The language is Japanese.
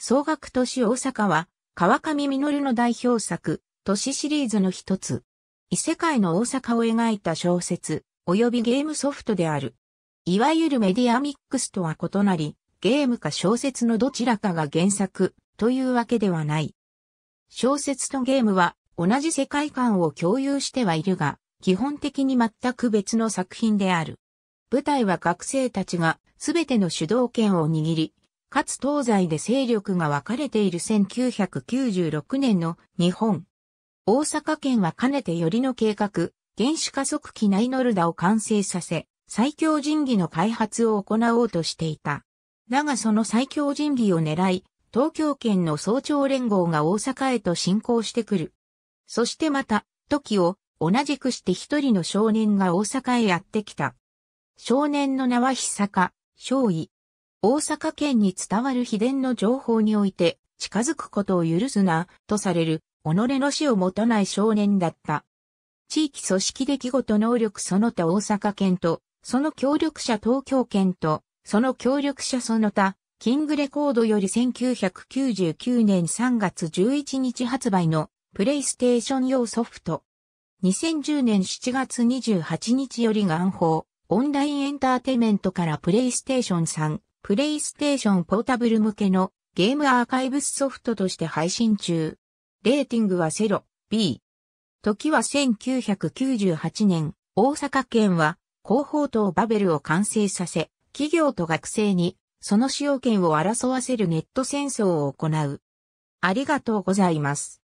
総額都市大阪は、川上実の代表作、都市シリーズの一つ。異世界の大阪を描いた小説、及びゲームソフトである。いわゆるメディアミックスとは異なり、ゲームか小説のどちらかが原作、というわけではない。小説とゲームは、同じ世界観を共有してはいるが、基本的に全く別の作品である。舞台は学生たちがすべての主導権を握り、かつ東西で勢力が分かれている1996年の日本。大阪県はかねてよりの計画、原子加速機ナイノルダを完成させ、最強人技の開発を行おうとしていた。だがその最強人技を狙い、東京圏の総長連合が大阪へと進行してくる。そしてまた、時を同じくして一人の少年が大阪へやってきた。少年の名は久坂、少尉。大阪県に伝わる秘伝の情報において、近づくことを許すな、とされる、己の死を持たない少年だった。地域組織出来事能力その他大阪県と、その協力者東京県と、その協力者その他、キングレコードより1999年3月11日発売のプレイステーション用ソフト。2010年7月28日より願報、オンラインエンターテイメントからプレイステーションプレイステーションポータブル向けのゲームアーカイブスソフトとして配信中。レーティングは0ロ、B。時は1998年、大阪県は広報塔バベルを完成させ、企業と学生にその使用権を争わせるネット戦争を行う。ありがとうございます。